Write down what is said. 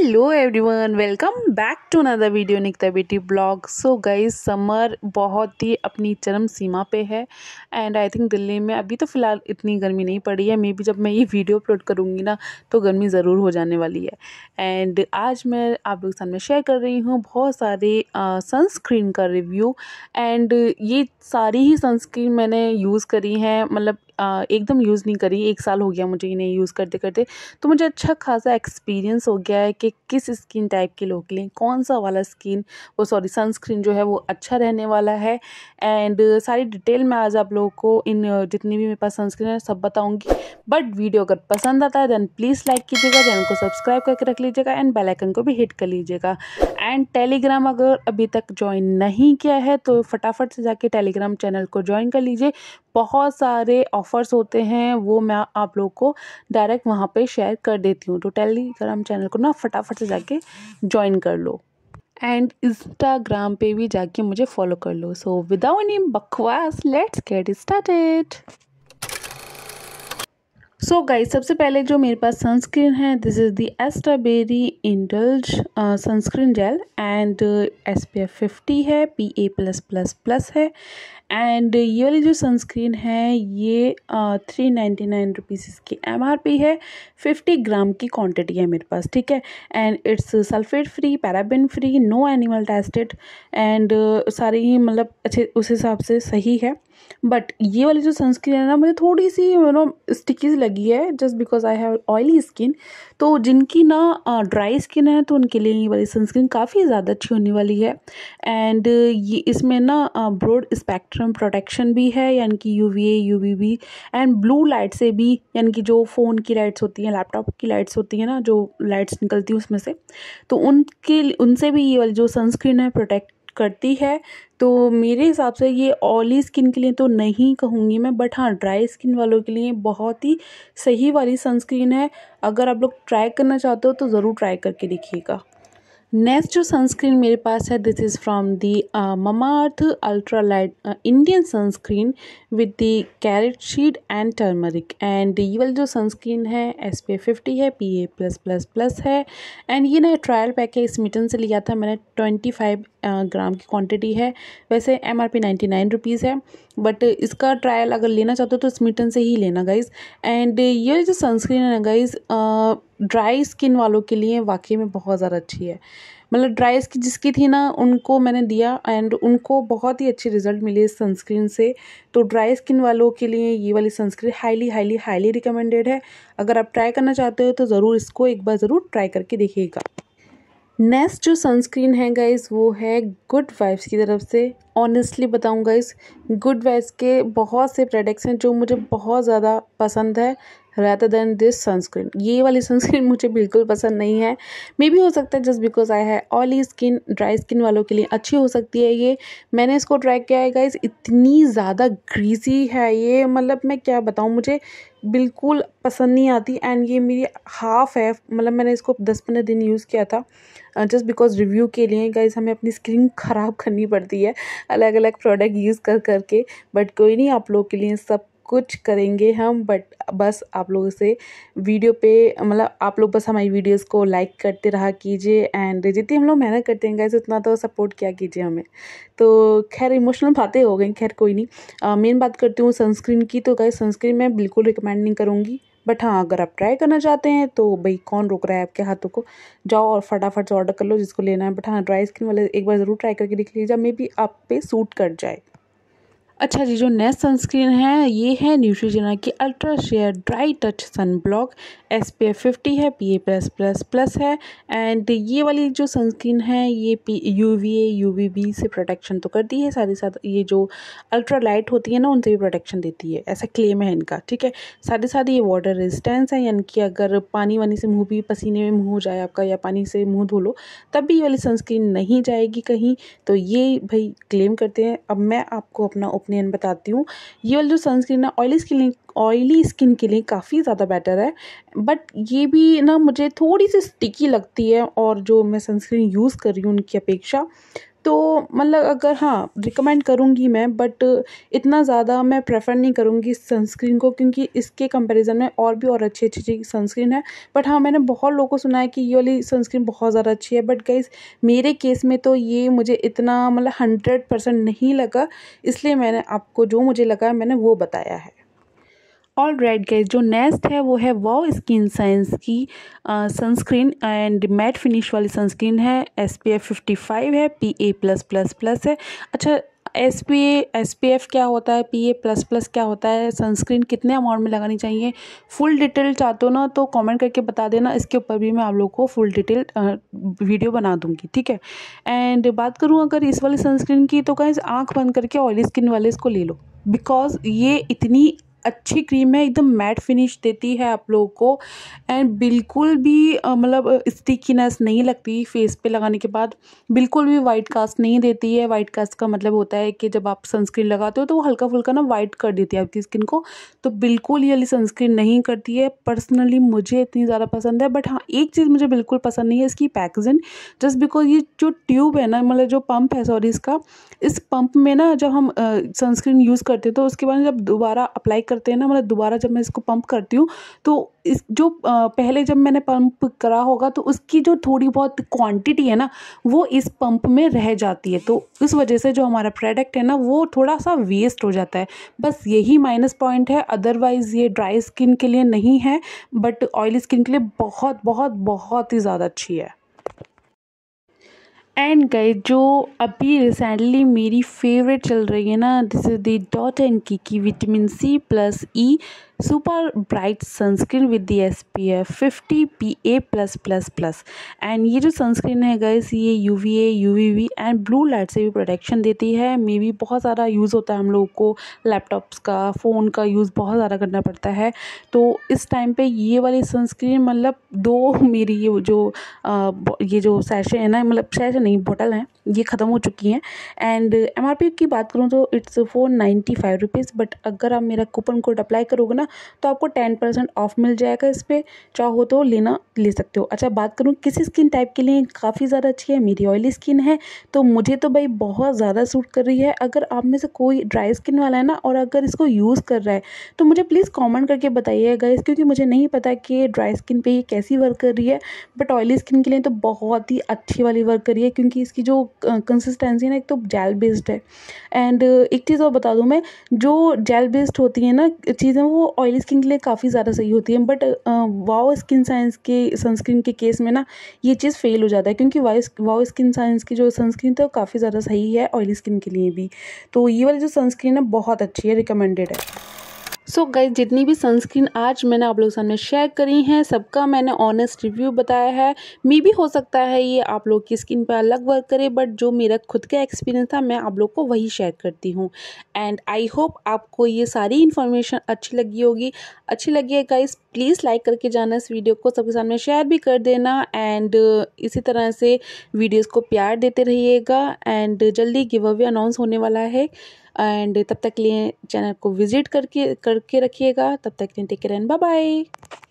hello everyone welcome back to another video Nikita beauty blog सो गई summer बहुत ही अपनी चरम सीमा पे है एंड आई थिंक दिल्ली में अभी तो फ़िलहाल इतनी गर्मी नहीं पड़ी है मे बी जब मैं ये वीडियो अपलोड करूँगी ना तो गर्मी ज़रूर हो जाने वाली है एंड आज मैं आप लोग के सामने शेयर कर रही हूँ बहुत सारे सनस्क्रीन का रिव्यू एंड ये सारी ही सनस्क्रीन मैंने यूज़ करी हैं मतलब एकदम यूज़ नहीं करी एक साल हो गया मुझे इन्हें यूज़ करते करते तो मुझे अच्छा खासा एक्सपीरियंस हो गया है कि किस स्किन टाइप के लोग के लिए कौन सा वाला स्किन वो सॉरी सनस्क्रीन जो है वो अच्छा रहने वाला है एंड सारी डिटेल मैं आज आप लोगों को इन जितनी भी मेरे पास सनस्क्रीन है सब बताऊँगी बट वीडियो अगर पसंद आता है देन प्लीज़ लाइक कीजिएगा चैनल को सब्सक्राइब करके रख लीजिएगा एंड बेलाइकन को भी हिट कर लीजिएगा एंड टेलीग्राम अगर अभी तक ज्वाइन नहीं किया है तो फटाफट से जाके टेलीग्राम चैनल को ज्वाइन कर लीजिए बहुत सारे ऑफ़र्स होते हैं वो मैं आप लोग को डायरेक्ट वहाँ पे शेयर कर देती हूँ तो टेलीग्राम चैनल को ना फटाफट से जाके ज्वाइन कर लो एंड इंस्टाग्राम पे भी जाके मुझे फॉलो कर लो सो विदाउट एनी बकवास let's get started so so guys सबसे पहले जो मेरे पास सनस्क्रीन है दिस इज़ दी एस्टाबेरी indulge sunscreen gel and S P F fifty है P A plus plus plus है एंड ये वाली जो सनस्क्रीन है ये थ्री नाइन्टी नाइन रुपीज़ इसकी एम आर पी है फिफ्टी ग्राम की क्वांटिटी है मेरे पास ठीक है and it's sulphate free paraben free no animal tested and सारी ही मतलब अच्छे उस हिसाब से सही है बट ये वाली जो सनस्क्रीन है ना मुझे थोड़ी सी यू नो स्टिकीज लगी है just because I have oily skin तो जिनकी ना ड्राई स्किन है तो उनके लिए ये वाली सनस्क्रीन काफ़ी ज़्यादा अच्छी होने वाली है एंड ये इसमें ना ब्रॉड स्पेक्ट स्पेक्ट्रम प्रोटेक्शन भी है यानी कि U V A U V B and blue light से भी यानी कि जो फ़ोन की लाइट्स होती हैं लैपटॉप की लाइट्स होती हैं ना जो लाइट्स निकलती हैं उसमें से तो उनके उनसे भी ये वाली जो सनस्क्रीन है प्रोटेक्ट करती है तो मेरे हिसाब से ये ऑयली स्किन के लिए तो नहीं कहूँगी मैं बट हाँ ड्राई स्किन वालों के लिए बहुत ही सही वाली सनस्क्रीन है अगर आप लोग ट्राई करना चाहते हो तो ज़रूर ट्राई करके देखिएगा नेक्स्ट जो सनस्क्रीन मेरे पास है this is from the Mamaearth ultra light Indian sunscreen with the carrot seed and turmeric and ये वाली जो सनस्क्रीन है एस पी फिफ्टी है P A plus plus plus है एंड ये ना ट्रायल पैक है इस मिटन से लिया था मैंने ट्वेंटी फाइव ग्राम की क्वान्टिटी है वैसे M R P ninety nine rupees है बट इसका ट्रायल अगर लेना चाहते हो तो स्मिटन से ही लेना गाइज़ एंड ये जो सनस्क्रीन है ना गाइज़ ड्राई स्किन वालों के लिए वाकई में बहुत ज़्यादा अच्छी है मतलब ड्राई स्किन जिसकी थी ना उनको मैंने दिया एंड उनको बहुत ही अच्छे रिजल्ट मिले इस सनस्क्रीन से तो ड्राई स्किन वालों के लिए ये वाली sunscreen highly highly highly recommended है अगर आप ट्राई करना चाहते हो तो ज़रूर इसको एक बार ज़रूर ट्राई करके देखिएगा नेक्स्ट जो सनस्क्रीन है गाइज वो है गुड वाइफ्स की तरफ से ऑनेस्टली बताऊँगा इस गुड वाइस के बहुत से प्रोडक्ट्स हैं जो मुझे बहुत ज़्यादा पसंद है रैदर देन दिस सनस्क्रीन ये वाली सनस्क्रीन मुझे बिल्कुल पसंद नहीं है मे भी हो सकता है जस्ट बिकॉज आई है ऑयली स्किन ड्राई स्किन वालों के लिए अच्छी हो सकती है ये मैंने इसको ट्राई किया है गाइज इतनी ज़्यादा ग्रीसी है ये मतलब मैं क्या बताऊँ मुझे बिल्कुल पसंद नहीं आती एंड ये मेरी हाफ है मतलब मैंने इसको दस पंद्रह दिन यूज़ किया था जस्ट बिकॉज रिव्यू के लिए गाइज हमें अपनी स्किन ख़राब करनी पड़ती है अलग अलग प्रोडक्ट यूज़ कर करके बट कोई नहीं आप लोग के लिए सब कुछ करेंगे हम बट बस आप लोगों से वीडियो पे मतलब आप लोग बस हमारी वीडियोस को लाइक करते रहा कीजिए एंड जितनी हम लोग मेहनत करते हैं गए उतना तो सपोर्ट किया कीजिए हमें तो खैर इमोशनल बातें हो गई खैर कोई नहीं मेन बात करती हूँ सनस्क्रीन की तो गए सनस्क्रीन मैं बिल्कुल रिकमेंड नहीं करूँगी बट हाँ अगर आप ट्राई करना चाहते हैं तो भाई कौन रोक रहा है आपके हाथों को जाओ और फटाफट से ऑर्डर कर लो जिसको लेना है बट हाँ ड्राई स्किन वाले एक बार ज़रूर ट्राई करके देख लीजिए मे बी आप पे सूट कर जाए अच्छा जी जो नेक्स्ट सनस्क्रीन है ये है न्यूट्रीजना की ultra sheer dry touch sun block S P F fifty है P A plus plus plus है एंड ये वाली जो सनस्क्रीन है ये P U V A U V B से प्रोटेक्शन तो करती है साथ ही साथ ये जो अल्ट्रा लाइट होती है ना उनसे भी प्रोटेक्शन देती है ऐसा क्लेम है इनका ठीक है साथ ही साथ ये वाटर रेजिस्टेंस है यानी कि अगर पानी वानी से मुँह भी पसीने में मुँह हो जाए आपका या पानी से मुँह धो लो तब भी ये वाली सनस्क्रीन नहीं जाएगी कहीं तो ये भाई क्लेम करते हैं अब मैं आपको अपना ओपिनियन बताती हूँ ये वाली जो सनस्क्रीन है ऑयली स्किन ऑयली स्किन के लिए काफ़ी ज़्यादा बेटर है बट ये भी ना मुझे थोड़ी सी स्टिकी लगती है और जो मैं सनस्क्रीन यूज़ कर रही हूँ उनकी अपेक्षा तो मतलब अगर हाँ रिकमेंड करूँगी मैं बट इतना ज़्यादा मैं प्रेफर नहीं करूँगी इस सनस्क्रीन को क्योंकि इसके कंपैरिजन में और भी और अच्छी अच्छी सनस्क्रीन है बट हाँ मैंने बहुत लोगों को सुना है कि ये वाली सनस्क्रीन बहुत ज़्यादा अच्छी है बट गई मेरे केस में तो ये मुझे इतना मतलब हंड्रेड परसेंट नहीं लगा इसलिए मैंने आपको जो मुझे लगा मैंने वो बताया है और रेड गैस जो नेक्स्ट है वो है वो स्किन साइंस की सनस्क्रीन एंड मैट फिनिश वाली सनस्क्रीन है S P F fifty five है P A plus plus plus है अच्छा S P S P F क्या होता है पी ए प्लस प्लस क्या होता है सनस्क्रीन कितने अमाउंट में लगानी चाहिए फुल डिटेल चाहते हो ना तो कमेंट करके बता देना इसके ऊपर भी मैं आप लोगों को फुल डिटेल वीडियो बना दूंगी ठीक है एंड बात करूँ अगर इस वाली सनस्क्रीन की तो कहीं आँख बंद करके ऑयली स्किन वाले इसको ले लो बिकॉज ये इतनी अच्छी क्रीम है एकदम मैट फिनिश देती है आप लोगों को एंड बिल्कुल भी मतलब स्टिकीनेस नहीं लगती फेस पे लगाने के बाद बिल्कुल भी वाइट कास्ट नहीं देती है वाइट कास्ट का मतलब होता है कि जब आप सनस्क्रीन लगाते हो तो वो हल्का फुल्का ना वाइट कर देती है आपकी स्किन को तो बिल्कुल ये वाली सनस्क्रीन नहीं करती है पर्सनली मुझे इतनी ज़्यादा पसंद है बट हाँ एक चीज़ मुझे बिल्कुल पसंद नहीं है इसकी पैकेजिंग जस्ट बिकॉज ये जो ट्यूब है ना मतलब जो पंप है सॉरी इसका इस पंप में ना जब हम सनस्क्रीन यूज़ करते हैं तो उसके बाद जब दोबारा अप्लाई कर करते हैं ना मतलब दोबारा जब मैं इसको पंप करती हूँ तो इस जो पहले जब मैंने पंप करा होगा तो उसकी जो थोड़ी बहुत क्वांटिटी है ना वो इस पंप में रह जाती है तो इस वजह से जो हमारा प्रोडक्ट है ना वो थोड़ा सा वेस्ट हो जाता है बस यही माइनस पॉइंट है अदरवाइज़ ये ड्राई स्किन के लिए नहीं है बट ऑयली स्किन के लिए बहुत बहुत बहुत ही ज़्यादा अच्छी है एंड गए जो अभी रिसेंटली मेरी फेवरेट चल रही है ना this is the dot and key की vitamin C plus E super bright sunscreen with the SPF 50 PA+++ and ये जो सनस्क्रीन है गैस ये U V A U V V and blue light से भी प्रोटेक्शन देती है मे बी बहुत सारा यूज़ होता है हम लोगों को लैपटॉप्स का फ़ोन का यूज़ बहुत ज़्यादा करना पड़ता है तो इस टाइम पर ये वाली सनस्क्रीन मतलब दो मेरी ये जो आ, ये जो सैशे हैं ना मतलब सैशे नहीं बोटल हैं ये ख़त्म हो चुकी हैं एंड एम आर पी की बात करूँ तो it's four ninety five rupees but अगर आप मेरा कूपन कोड अप्लाई करोगे ना तो आपको टेन परसेंट ऑफ मिल जाएगा इस पर चाहो तो लेना ले सकते हो अच्छा बात करूँ किस स्किन टाइप के लिए काफ़ी ज़्यादा अच्छी है मेरी ऑयली स्किन है तो मुझे तो भाई बहुत ज़्यादा सूट कर रही है अगर आप में से कोई ड्राई स्किन वाला है ना और अगर इसको यूज़ कर रहा है तो मुझे प्लीज़ कॉमेंट करके बताइएगा इस क्योंकि मुझे नहीं पता कि ड्राई स्किन पर ये कैसी वर्क कर रही है बट ऑयली स्किन के लिए तो बहुत ही अच्छी वाली वर्क कर रही है क्योंकि इसकी जो कंसिस्टेंसी ना एक तो जेल बेस्ड है एंड एक चीज़ और बता दूँ मैं जो जेल बेस्ड होती है ना चीज़ें वो ऑयली स्किन के लिए काफ़ी ज़्यादा सही होती है बट वाओ स्किन साइंस के सनस्क्रीन के केस में ना ये चीज़ फेल हो जाता है क्योंकि वाओ वाओ स्किन साइंस की जो सनस्क्रीन था वो तो काफ़ी ज़्यादा सही है ऑयली स्किन के लिए भी तो ये वाली जो सनस्क्रीन है बहुत अच्छी है रिकमेंडेड है सो so गई जितनी भी सनस्क्रीन आज मैंने आप लोगों के सामने शेयर करी हैं सबका मैंने ऑनेस्ट रिव्यू बताया है मे भी हो सकता है ये आप लोग की स्किन पर अलग वर्क करे बट जो मेरा खुद का एक्सपीरियंस था मैं आप लोग को वही शेयर करती हूँ एंड आई होप आपको ये सारी इन्फॉर्मेशन अच्छी लगी होगी अच्छी लगी है गाइज़ प्लीज़ लाइक करके जाना इस वीडियो को सबके सामने शेयर भी कर देना एंड uh, इसी तरह से वीडियोस को प्यार देते रहिएगा एंड जल्दी गिव अवे अनाउंस होने वाला है एंड तब तक लिए चैनल को विजिट करके करके रखिएगा तब तक लिए टेक केयर एंड बाय